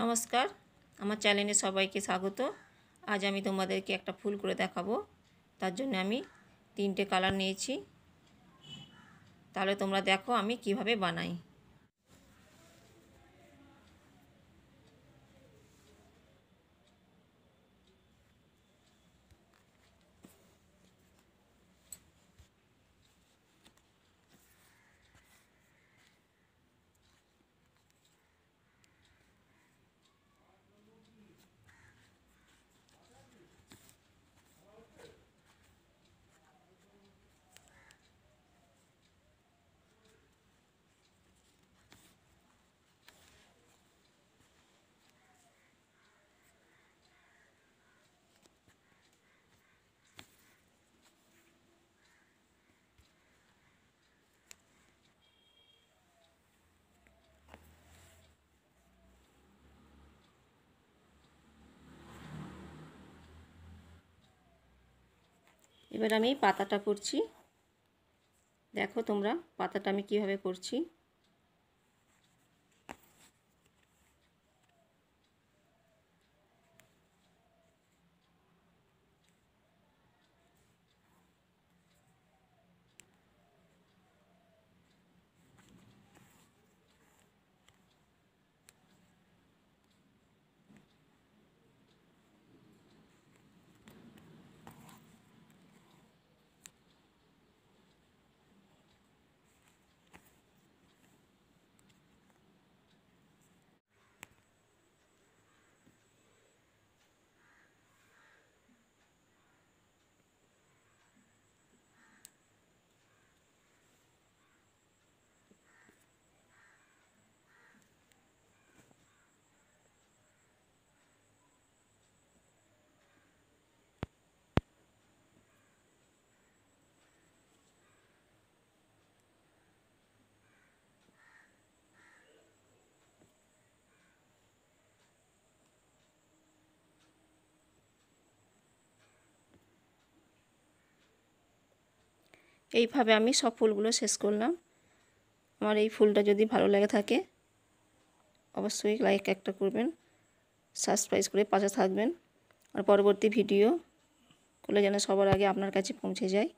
নমস্কার আমার চ্যানেলে সবাইকে স্বাগত আজ আমি তোমাদেরকে একটা ফুল করে দেখাবো তার জন্য আমি তিনটে কালার নিয়েছি তাহলে তোমরা দেখো আমি কিভাবে বানাই এবার আমি পাতাটা করছি দেখো তোমরা পাতাটা আমি কিভাবে করছি এইভাবে আমি সব ফুলগুলো শেষ করলাম আমার এই ফুলটা যদি ভালো লাগে থাকে অবশ্যই লাইক একটা করবেন সাবস্ক্রাইব করে পাশে থাকবেন আর পরবর্তী ভিডিও করলে যেন সবার আগে আপনার কাছে পৌঁছে যায়